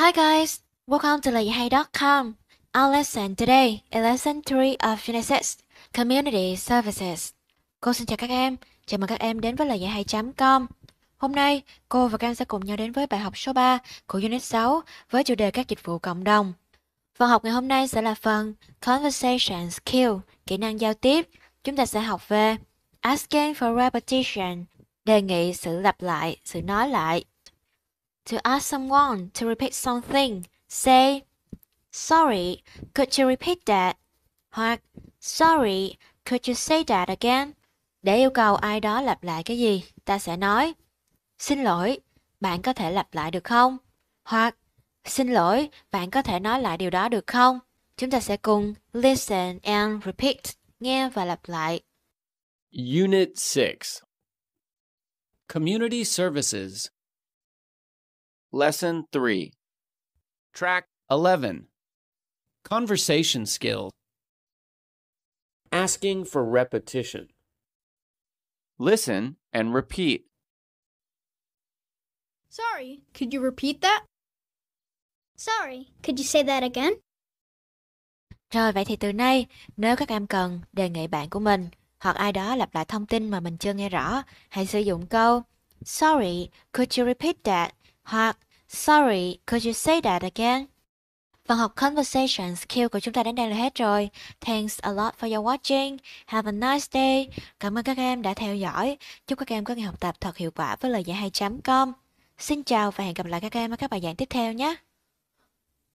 Hi guys, welcome to layihay.com. Our lesson today is lesson 3 of Unit 6, Community Services. Cô xin chào các em, chào mừng các em đến với layihay.com. Hôm nay, cô và các em sẽ cùng nhau đến với bài học số 3 của Unit 6 với chủ đề các dịch vụ cộng đồng. Phần học ngày hôm nay sẽ là phần Conversation Skill, kỹ năng giao tiếp. Chúng ta sẽ học về Asking for Repetition, đề nghị sự lặp lại, sự nói lại To ask someone to repeat something, say Sorry, could you repeat that? Hoặc Sorry, could you say that again? Để yêu cầu ai đó lặp lại cái gì, ta sẽ nói Xin lỗi, bạn có thể lặp lại được không? Hoặc Xin lỗi, bạn có thể nói lại điều đó được không? Chúng ta sẽ cùng listen and repeat, nghe và lặp lại. Unit 6 Community Services Lesson 3. Track 11. Conversation Skill. Asking for repetition. Listen and repeat. Sorry, could you repeat that? Sorry, could you say that again? Rồi vậy thì từ nay, nếu các em cần đề nghị bạn của mình hoặc ai đó lặp lại thông tin mà mình chưa nghe rõ, hãy sử dụng câu Sorry, could you repeat that? hoặc Sorry, could you say that again? Phần học Conversation Skill của chúng ta đến đây là hết rồi. Thanks a lot for your watching. Have a nice day. Cảm ơn các em đã theo dõi. Chúc các em có ngày học tập thật hiệu quả với lời giải hay.com. Xin chào và hẹn gặp lại các em ở các bài giảng tiếp theo nhé.